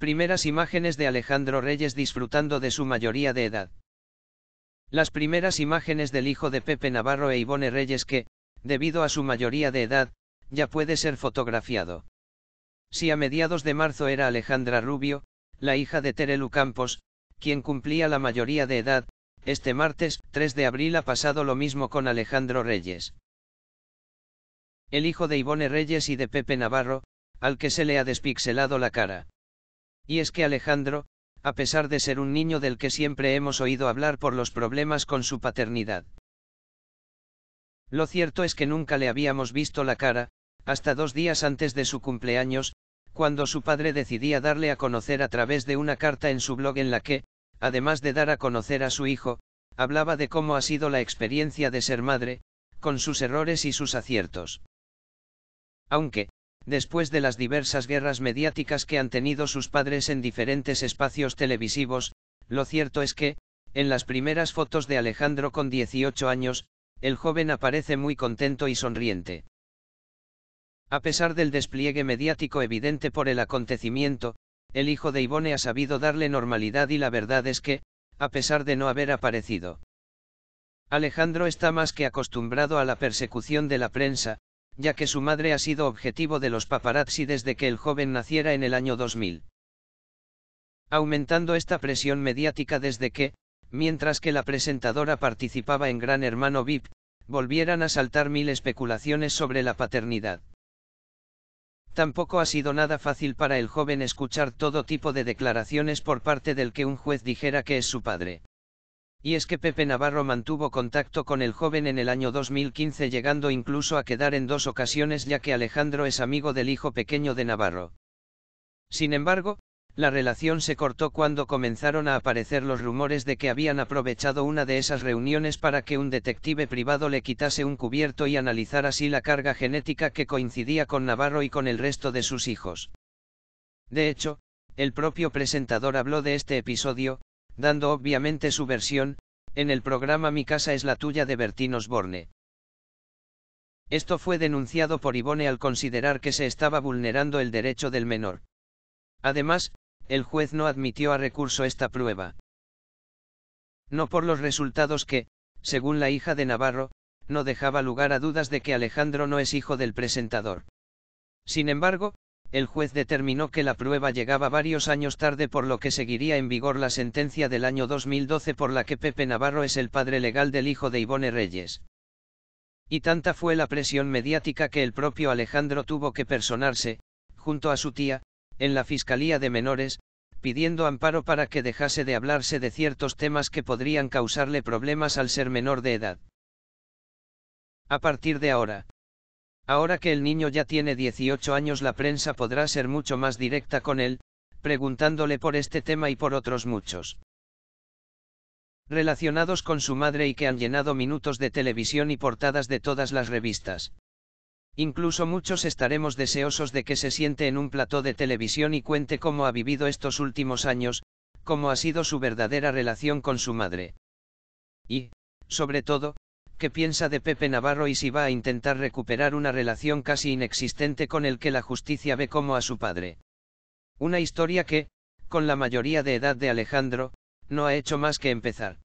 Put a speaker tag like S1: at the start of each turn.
S1: Primeras imágenes de Alejandro Reyes disfrutando de su mayoría de edad. Las primeras imágenes del hijo de Pepe Navarro e Ivone Reyes que, debido a su mayoría de edad, ya puede ser fotografiado. Si a mediados de marzo era Alejandra Rubio, la hija de Terelu Campos, quien cumplía la mayoría de edad, este martes 3 de abril ha pasado lo mismo con Alejandro Reyes. El hijo de Ivone Reyes y de Pepe Navarro, al que se le ha despixelado la cara. Y es que Alejandro, a pesar de ser un niño del que siempre hemos oído hablar por los problemas con su paternidad. Lo cierto es que nunca le habíamos visto la cara, hasta dos días antes de su cumpleaños, cuando su padre decidía darle a conocer a través de una carta en su blog en la que, además de dar a conocer a su hijo, hablaba de cómo ha sido la experiencia de ser madre, con sus errores y sus aciertos. Aunque, después de las diversas guerras mediáticas que han tenido sus padres en diferentes espacios televisivos, lo cierto es que, en las primeras fotos de Alejandro con 18 años, el joven aparece muy contento y sonriente. A pesar del despliegue mediático evidente por el acontecimiento, el hijo de Ivone ha sabido darle normalidad y la verdad es que, a pesar de no haber aparecido. Alejandro está más que acostumbrado a la persecución de la prensa, ya que su madre ha sido objetivo de los paparazzi desde que el joven naciera en el año 2000. Aumentando esta presión mediática desde que, mientras que la presentadora participaba en Gran Hermano VIP, volvieran a saltar mil especulaciones sobre la paternidad. Tampoco ha sido nada fácil para el joven escuchar todo tipo de declaraciones por parte del que un juez dijera que es su padre y es que Pepe Navarro mantuvo contacto con el joven en el año 2015 llegando incluso a quedar en dos ocasiones ya que Alejandro es amigo del hijo pequeño de Navarro. Sin embargo, la relación se cortó cuando comenzaron a aparecer los rumores de que habían aprovechado una de esas reuniones para que un detective privado le quitase un cubierto y analizara así la carga genética que coincidía con Navarro y con el resto de sus hijos. De hecho, el propio presentador habló de este episodio, dando obviamente su versión, en el programa Mi casa es la tuya de Bertín Osborne. Esto fue denunciado por Ivone al considerar que se estaba vulnerando el derecho del menor. Además, el juez no admitió a recurso esta prueba. No por los resultados que, según la hija de Navarro, no dejaba lugar a dudas de que Alejandro no es hijo del presentador. Sin embargo, el juez determinó que la prueba llegaba varios años tarde por lo que seguiría en vigor la sentencia del año 2012 por la que Pepe Navarro es el padre legal del hijo de Ivone Reyes. Y tanta fue la presión mediática que el propio Alejandro tuvo que personarse, junto a su tía, en la Fiscalía de Menores, pidiendo amparo para que dejase de hablarse de ciertos temas que podrían causarle problemas al ser menor de edad. A partir de ahora, Ahora que el niño ya tiene 18 años la prensa podrá ser mucho más directa con él, preguntándole por este tema y por otros muchos. Relacionados con su madre y que han llenado minutos de televisión y portadas de todas las revistas. Incluso muchos estaremos deseosos de que se siente en un plató de televisión y cuente cómo ha vivido estos últimos años, cómo ha sido su verdadera relación con su madre. Y, sobre todo, qué piensa de Pepe Navarro y si va a intentar recuperar una relación casi inexistente con el que la justicia ve como a su padre. Una historia que, con la mayoría de edad de Alejandro, no ha hecho más que empezar.